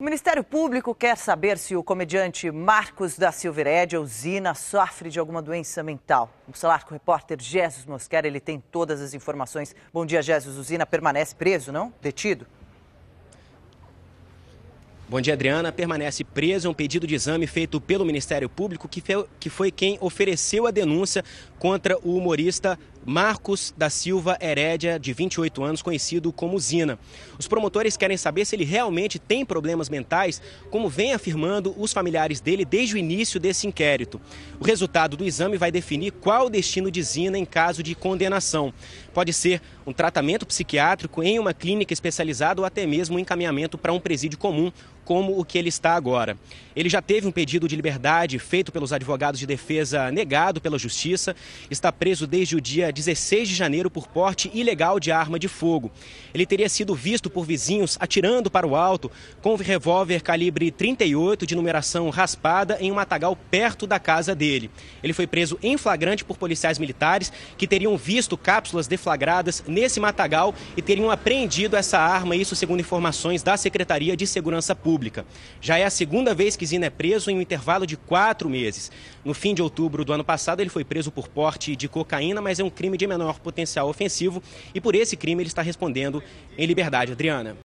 O Ministério Público quer saber se o comediante Marcos da Silveirede, usina, sofre de alguma doença mental. Vamos falar com o repórter Jesus Mosquera, ele tem todas as informações. Bom dia, Jesus. Usina permanece preso, não? Detido? Bom dia, Adriana. Permanece preso é um pedido de exame feito pelo Ministério Público, que foi quem ofereceu a denúncia contra o humorista Marcos da Silva Herédia, de 28 anos, conhecido como Zina. Os promotores querem saber se ele realmente tem problemas mentais, como vem afirmando os familiares dele desde o início desse inquérito. O resultado do exame vai definir qual o destino de Zina em caso de condenação. Pode ser um tratamento psiquiátrico em uma clínica especializada ou até mesmo um encaminhamento para um presídio comum, como o que ele está agora. Ele já teve um pedido de liberdade feito pelos advogados de defesa negado pela justiça, está preso desde o dia dia 16 de janeiro por porte ilegal de arma de fogo. Ele teria sido visto por vizinhos atirando para o alto com um revólver calibre 38 de numeração raspada em um matagal perto da casa dele. Ele foi preso em flagrante por policiais militares que teriam visto cápsulas deflagradas nesse matagal e teriam apreendido essa arma, isso segundo informações da Secretaria de Segurança Pública. Já é a segunda vez que Zina é preso em um intervalo de quatro meses. No fim de outubro do ano passado, ele foi preso por porte de cocaína, mas é um crime de menor potencial ofensivo e por esse crime ele está respondendo em liberdade. Adriana.